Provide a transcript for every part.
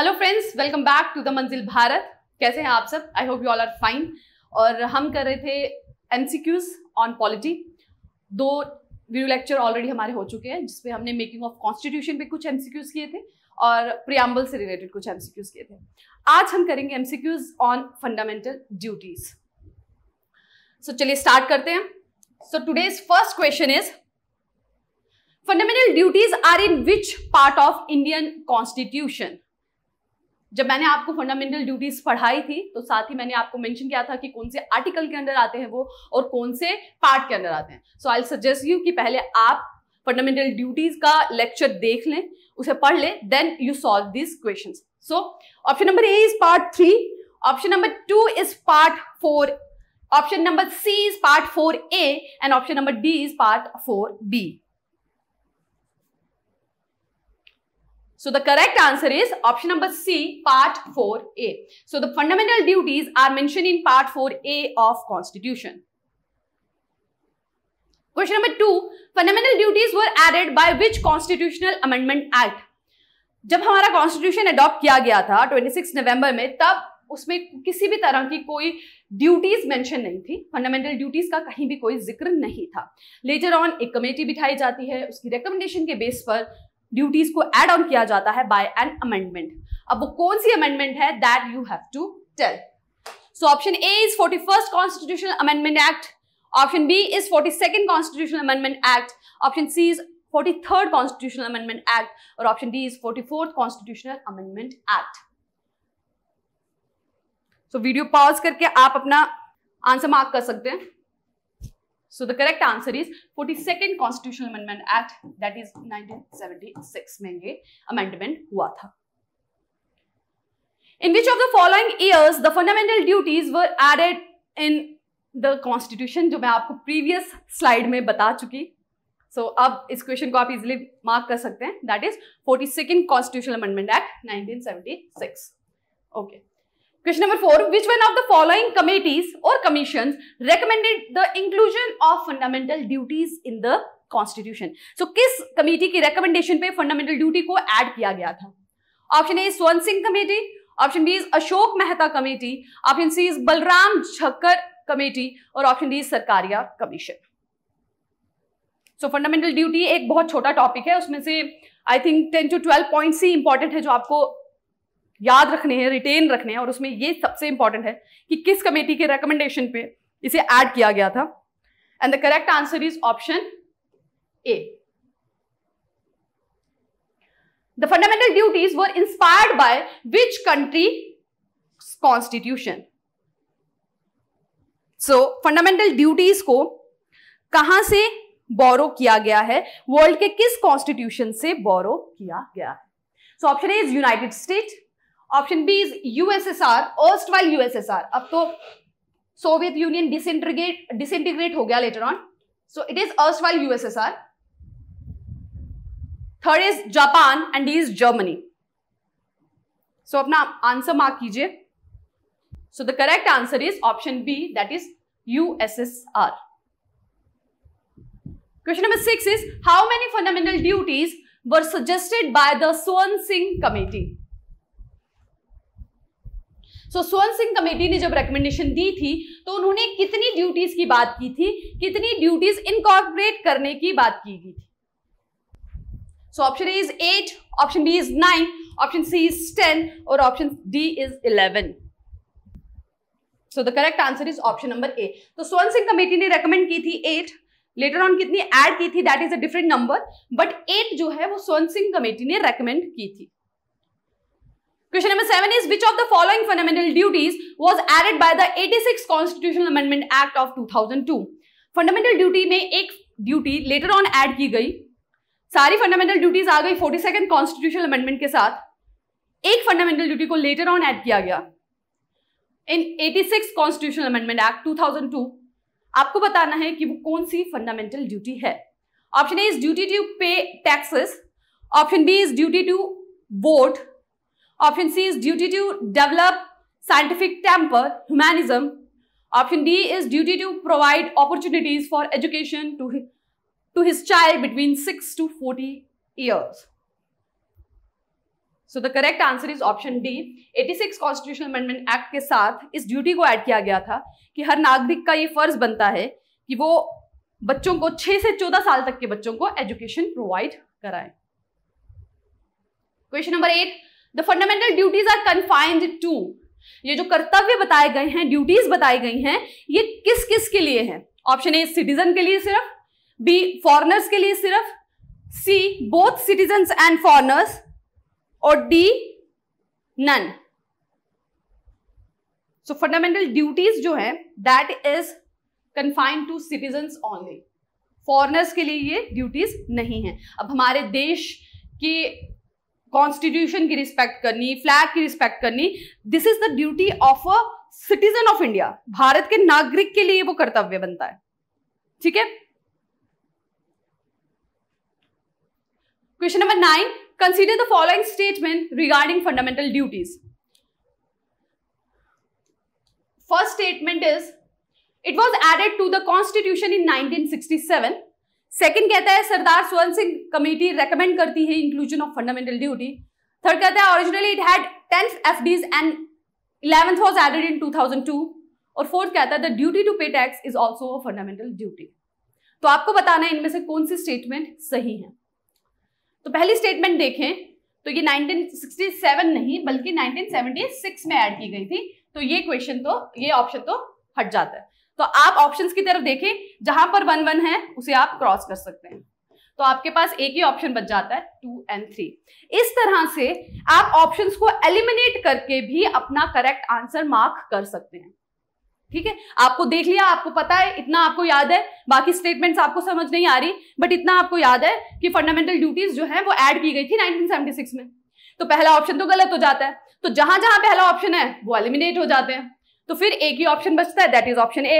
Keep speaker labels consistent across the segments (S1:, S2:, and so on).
S1: Hello friends welcome back to the Manzil Bharat कैसे हैं आप सब I hope you all are fine और हम कर रहे थे एम ऑन पॉलिटी दो वीडियो लेक्चर ऑलरेडी हमारे हो चुके हैं जिसमें हमने मेकिंग ऑफ कॉन्स्टिट्यूशन पे कुछ एम किए थे और प्रियाम्बल से रिलेटेड कुछ एम किए थे आज हम करेंगे M on fundamental duties so चलिए स्टार्ट करते हैं so today's first question is fundamental duties are in which part of Indian constitution जब मैंने आपको फंडामेंटल ड्यूटीज पढ़ाई थी तो साथ ही मैंने आपको मेंशन किया था कि कौन से आर्टिकल के अंदर आते हैं वो और कौन से पार्ट के अंदर आते हैं सो आई सजेस्ट यू कि पहले आप फंडामेंटल ड्यूटीज का लेक्चर देख लें उसे पढ़ लें then you solve this question so option number A is part three option number two is part four option number C is part four A and option number D is part four B So the correct answer is option number C, part 4A. So the fundamental duties are mentioned in part 4A of Constitution. Question number 2, fundamental duties were added by which Constitutional Amendment Act? जब हमारा constitution adopt किया गया था 26 नवंबर में तब उसमें किसी भी तरह की कोई ड्यूटीज मेंशन नहीं थी फंडामेंटल ड्यूटीज का कहीं भी कोई जिक्र नहीं था लेटर ऑन एक कमेटी बिठाई जाती है उसकी रिकमेंडेशन के बेस पर ड्यूटीज को एड ऑन किया जाता है बाय एन अमेंडमेंट अब वो कौन सी अमेंडमेंट है that you have to tell so option A is forty first constitutional amendment act option B is forty second constitutional amendment act option C is forty third constitutional amendment act और option D is forty fourth constitutional amendment act so video pause करके आप अपना answer mark कर सकते हैं So the correct answer is 42nd Constitutional Amendment Act that is 1976 mein ye amendment hua tha In which of the following years the fundamental duties were added in the Constitution jo main aapko previous slide mein bata chuki so, ab is question ko aap easily mark kar sakte hain that is 42nd constitutional amendment act 1976 okay. Question number four which one of the following committees और commission recommended the inclusion of fundamental duties in the constitution so किस committee की recommendation पे fundamental duty को add किया गया था option A Swaran Singh committee option B is Ashok Mehta committee option C is Balram Jakhar committee और option D is Sarkaria commission so fundamental duty एक बहुत छोटा टॉपिक है उसमें से I think ten to twelve points ही इंपॉर्टेंट है जो आपको याद रखने हैं रिटेन रखने हैं और उसमें ये सबसे इंपॉर्टेंट है कि किस कमेटी के रिकमेंडेशन पे इसे ऐड किया गया था and the correct answer is option A the fundamental duties were inspired by which country constitution so fundamental duties को कहां से बोरो किया गया है वर्ल्ड के किस कॉन्स्टिट्यूशन से बोरो किया गया है so option A is United State option B is USSR erstwhile USSR अब तो सोवियत यूनियन डिसइंटीग्रेट डिसइंटीग्रेट हो गया later on so it is erstwhile USSR third is Japan and is Germany so अपना answer mark कीजिए so the correct answer is option B that is USSR Question number six is how many fundamental duties were suggested by the Swan Singh Committee? So Swaran Singh committee ने जब recommendation दी थी तो उन्होंने कितनी duties की बात की थी कितनी ड्यूटीज इनकॉर्पोरेट करने की बात की गई थी so option A is eight option B is nine option C is ten और option D is eleven so the correct answer is option number A तो स्वर्ण सिंह कमेटी ने रेकमेंड की थी एट लेटर ऑन कितनी ऐड की थी that is a different number but eight जो है वो स्वर्ण सिंह कमेटी ने रेकमेंड की थी question number seven is which of the following fundamental duties was added duties the eighty six constitution amendment act of two thousand two fundamental duty में एक duty letter on add की गई सारी fundamental duties आ गई forty second constitution amendment के साथ एक fundamental duty को लेटर ऑन एड किया गया in eighty six constitution amendment act two thousand two आपको बताना है कि वो कौन सी फंडामेंटल ड्यूटी है option A is duty to pay taxes option B is duty to vote option C is duty to develop scientific temper humanism option D is duty to provide opportunities for education to to his child between six to forty years so the correct answer is option D eighty six constitution amendment act के साथ इस duty को add किया गया था कि हर नागरिक का ये फर्ज बनता है कि वो बच्चों को 6 से चौदह साल तक के बच्चों को एजुकेशन प्रोवाइड कराए question number eight the fundamental duties are confined to ये जो कर्तव्य बताए गए हैं ड्यूटीज बताई गई हैं ये किस किस के लिए है ऑप्शन ए सिटीजन के लिए सिर्फ बी फॉरनर्स के लिए सिर्फ C both citizen and foreigners और D none so fundamental duties जो है that is confined to citizen only foreigners के लिए ये ड्यूटीज नहीं है अब हमारे देश की कॉन्स्टिट्यूशन की रिस्पेक्ट करनी फ्लैग की रिस्पेक्ट करनी this is the duty of a citizen of India भारत के नागरिक के लिए वो कर्तव्य बनता है ठीक है question number nine consider the following statement regarding fundamental duties first statement is it was added to the constitution in nineteen sixty seven second कहता है सरदार स्वर्ण सिंह कमेटी रेकमेंड करती है inclusion of fundamental duty third कहता है originally it had tenth F Ds and
S2: eleventh was added in
S1: two thousand two और fourth कहता है the duty to pay tax is also a fundamental duty तो आपको बताना है इनमें से कौन सी स्टेटमेंट सही है तो पहली स्टेटमेंट देखें तो ये 1967 नहीं बल्कि 1976 में ऐड की गई थी तो ये क्वेश्चन तो ये ऑप्शन तो हट जाता है तो आप ऑप्शंस की तरफ देखें जहां पर वन वन है उसे आप क्रॉस कर सकते हैं तो आपके पास एक ही ऑप्शन बच जाता है टू एंड थ्री इस तरह से आप ऑप्शंस को एलिमिनेट करके भी अपना करेक्ट आंसर मार्क कर सकते हैं ठीक है आपको देख लिया आपको पता है इतना आपको याद है बाकी स्टेटमेंट्स आपको समझ नहीं आ रही बट इतना आपको याद है कि फंडामेंटल ड्यूटीज जो है वो ऐड की गई थी 1976 में तो पहला ऑप्शन तो गलत हो जाता है तो जहां जहां पहला ऑप्शन है वो एलिमिनेट हो जाते हैं तो फिर एक ही ऑप्शन बचता है दैट इज ऑप्शन ए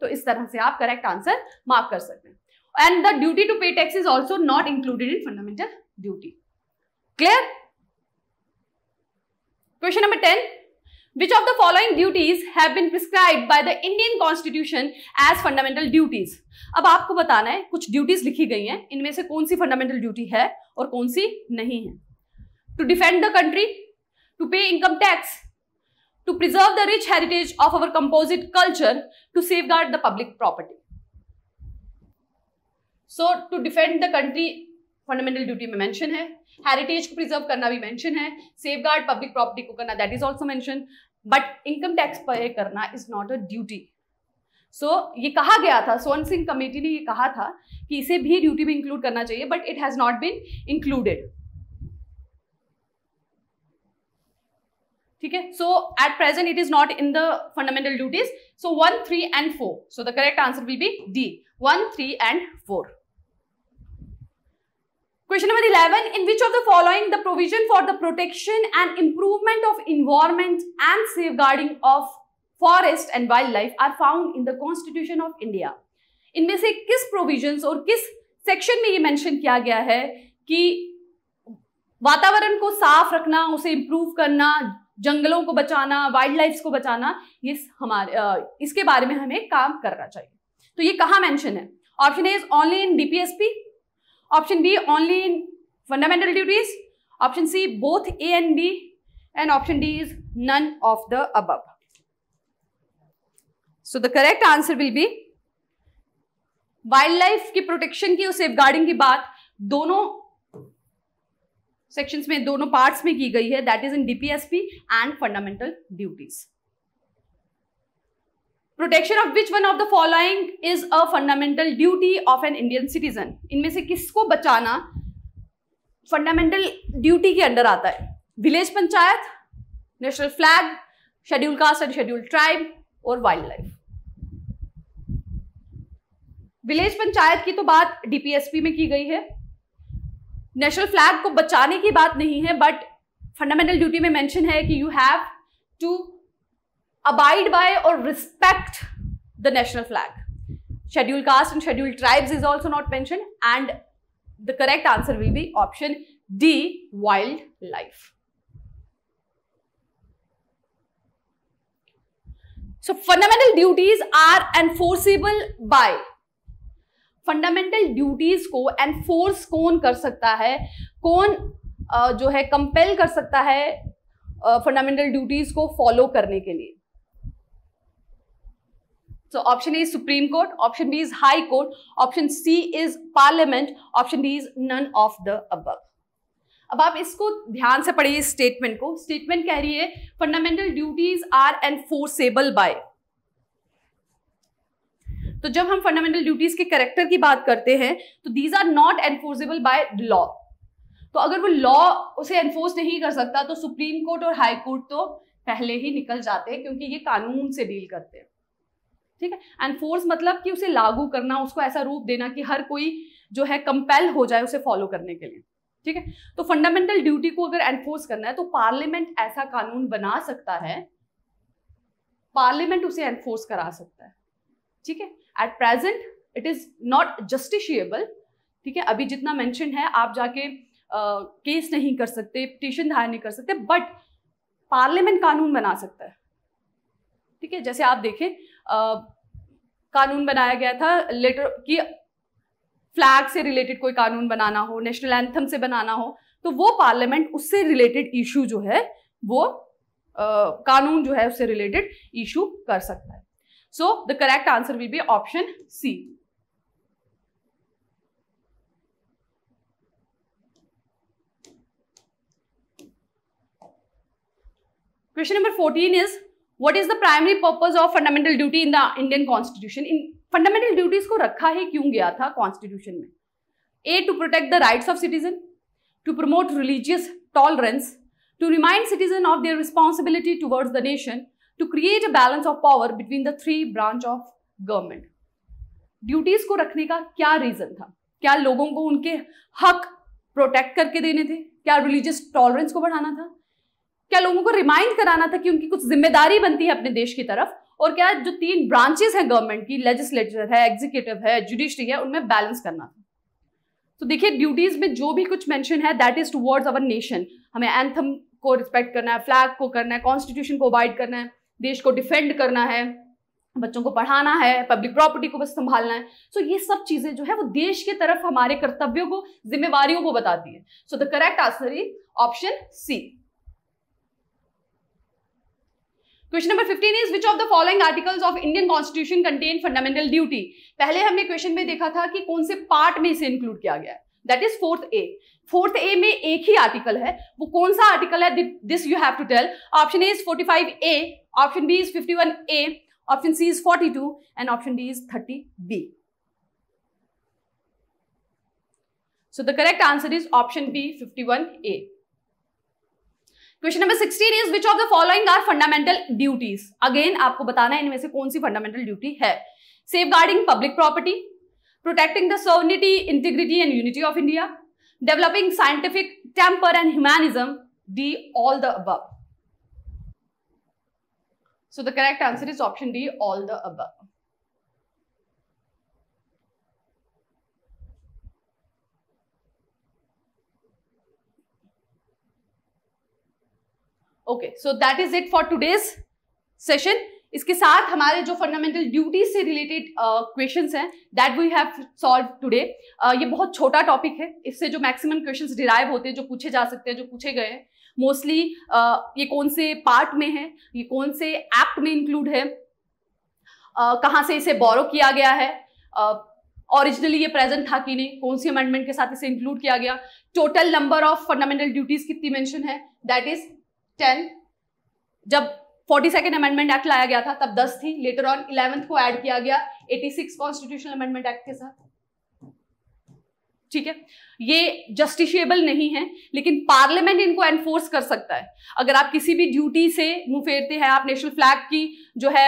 S1: तो इस तरह से आप करेक्ट आंसर मार्क कर सकते हैं and the duty to pay tax is also not included in fundamental duty clear question number ten which of the following duties have been prescribe by the Indian constitution as fundamental duties अब आपको बताना है कुछ duties लिखी गई हैं इनमें से कौन सी फंडामेंटल ड्यूटी है और कौन सी नहीं है to defend the country to pay income tax to preserve the rich heritage of our composite culture to safeguard the public property. So to defend the country fundamental duty mein mention hai heritage ko preserve karna bhi mention hai safeguard public property ko karna that is also mentioned but income tax pay karna is not a duty so so, ये कहा गया था सोन Singh committee ने ये कहा था कि इसे भी ड्यूटी में इंक्लूड करना चाहिए but it has not been included ठीक है so at present it is not in the fundamental duties so one three and four so the correct answer will be D one three and four question number eleven in which of the following the provision for the protection and improvement of environment and safeguarding of forest and wildlife are found in the constitution of India इनमें से किस provision और किस section में ये mention किया गया है कि वातावरण को साफ रखना उसे इंप्रूव करना जंगलों को बचाना वाइल्ड लाइफ को बचाना ये हमारे इसके बारे में हमें काम करना चाहिए तो ये कहाँ मेंशन है option A is only in DPSP option B only in fundamental duties option C both A and B and option D is none of the above so the correct answer will be wildlife की प्रोटेक्शन की और safe guarding की बात दोनों sections में दोनों parts में की गई है that is in DPSP and fundamental duties protection of which one of the following is a fundamental duty of an Indian citizen इनमें से किसको बचाना फंडामेंटल ड्यूटी के अंडर आता है village panchayat national flag schedule caste and schedule tribe और wildlife village panchayat की तो बात डीपीएसपी में की गई है नेशनल फ्लैग को बचाने की बात नहीं है बट फंडामेंटल ड्यूटी में मेंशन है कि you have to abide by और respect the national flag schedule caste and schedule tribes is also not mention and the correct answer will be option D wildlife So fundamental duties are enforceable by fundamental duties को enforce कौन कर सकता है कौन जो है compel कर सकता है फंडामेंटल ड्यूटीज को फॉलो करने के लिए so option A supreme court option B is high court option C is parliament option D is none of the अब अब आप इसको ध्यान से पढ़िए स्टेटमेंट को स्टेटमेंट कह रही है fundamental duties are enforceable by तो जब हम फंडामेंटल ड्यूटीज के करेक्टर की बात करते हैं तो these are not enforceable by law तो अगर वो लॉ उसे एनफोर्स नहीं कर सकता तो सुप्रीम कोर्ट और हाई कोर्ट तो पहले ही निकल जाते हैं क्योंकि ये कानून से डील करते हैं ठीक है एनफोर्स मतलब कि उसे लागू करना उसको ऐसा रूप देना कि हर कोई जो है कंपेल हो जाए उसे फॉलो करने के लिए ठीक है तो फंडामेंटल ड्यूटी को अगर एनफोर्स करना है तो पार्लियामेंट ऐसा कानून बना सकता है पार्लियामेंट उसे एनफोर्स करा सकता है ठीक है at present it is not justiciable ठीक है अभी जितना मेंशन है आप जाके केस uh, नहीं कर सकते पिटिशन दायर नहीं कर सकते बट पार्लियामेंट कानून बना सकता है ठीक है जैसे आप देखें कानून बनाया गया था लेटर कि फ्लैग से रिलेटेड कोई कानून बनाना हो नेशनल एंथम से बनाना हो तो वो पार्लियामेंट उससे रिलेटेड इशू जो है वो आ, कानून जो है उससे रिलेटेड इशू कर सकता है So the correct answer will be option C. Question number 14 is, what is the primary purpose of fundamental duty in the Indian constitution? In fundamental duties ko rakha ही kyun gaya tha constitution mein a to protect the rights of citizen to promote religious tolerance to remind citizen of their responsibility towards the nation to create a balance of power between the three branch of government duties को रखने का क्या reason था क्या लोगों को उनके हक प्रोटेक्ट करके देने थे क्या रिलीजियस टॉलरेंस को बढ़ाना था क्या लोगों को रिमाइंड कराना था कि उनकी कुछ जिम्मेदारी बनती है अपने देश की तरफ और क्या जो तीन branches हैं गवर्नमेंट की legislature है एग्जीक्यूटिव है judiciary है उनमें बैलेंस करना था तो देखिए ड्यूटीज में जो भी कुछ मेंशन है that is towards our nation हमें एंथम को रिस्पेक्ट करना है फ्लैग को करना है कॉन्स्टिट्यूशन को अवॉइड करना है देश को डिफेंड करना है बच्चों को पढ़ाना है पब्लिक प्रॉपर्टी को बस संभालना है सो so, ये सब चीजें जो है वो देश की तरफ हमारे कर्तव्यों को जिम्मेवारियों को बताती है so the correct answer is option C question number 15 is which of the following articles of Indian constitution contain fundamental duty पहले हमने क्वेश्चन में देखा था कि कौन से पार्ट में इसे इंक्लूड किया गया है that is fourth A fourth A में एक ही आर्टिकल है वो कौन सा आर्टिकल है this you have to tell option A is forty five A option B is fifty one A option C is forty two and option D is thirty B so So the correct answer is option B, a question number 16 is which of the following are fundamental duties again आपको बताना है इनमें से कौन सी fundamental duty है safeguarding public property protecting the sovereignty, integrity and unity of India, developing scientific temper and humanism, D, all the above. So the correct answer is option D, all the above. Okay, so that is it for today's session. इसके साथ हमारे जो fundamental duties से related question हैं that we have solve today ये बहुत छोटा topic है इससे जो मैक्सिमम क्वेश्चन डिराइव होते हैं जो पूछे जा सकते हैं जो पूछे गए हैं मोस्टली ये कौन से पार्ट में है ये कौन से एक्ट में इंक्लूड है कहाँ से इसे बोरो किया गया है ओरिजिनली ये प्रेजेंट था कि नहीं कौन सी अमेंडमेंट के साथ इसे इंक्लूड किया गया total number of fundamental duties कितनी मेंशन है दैट इज टेन जब फोर्टी सेकेंड अमेंडमेंट एक्ट लाया गया था तब दस थी लेटर ऑन इलेवेंथ को ऐड किया गया eighty six constitutional amendment act के साथ ठीक है ये जस्टिशियबल नहीं है लेकिन पार्लियामेंट इनको एनफोर्स कर सकता है अगर आप किसी भी ड्यूटी से मुंह फेरते हैं आप नेशनल फ्लैग की जो है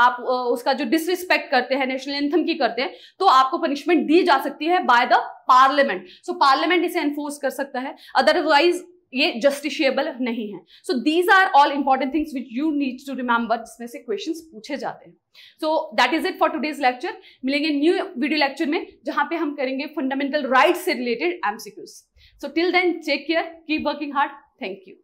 S1: आप उसका जो डिसरिस्पेक्ट करते हैं नेशनल एंथम की करते हैं तो आपको पनिशमेंट दी जा सकती है by the parliament so parliament इसे एनफोर्स कर सकता है अदरवाइज ये जस्टिशियबल नहीं है so these are all important things which you need to remember जिसमें से क्वेश्चन पूछे जाते हैं so that is it for today's lecture मिलेंगे न्यू वीडियो लेक्चर में जहां पे हम करेंगे फंडामेंटल राइट से related MCQs so till then check care keep working hard thank you